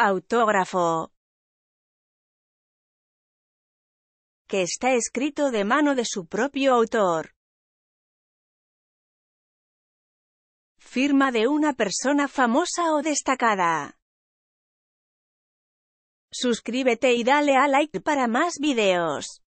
autógrafo que está escrito de mano de su propio autor. Firma de una persona famosa o destacada. Suscríbete y dale a like para más videos.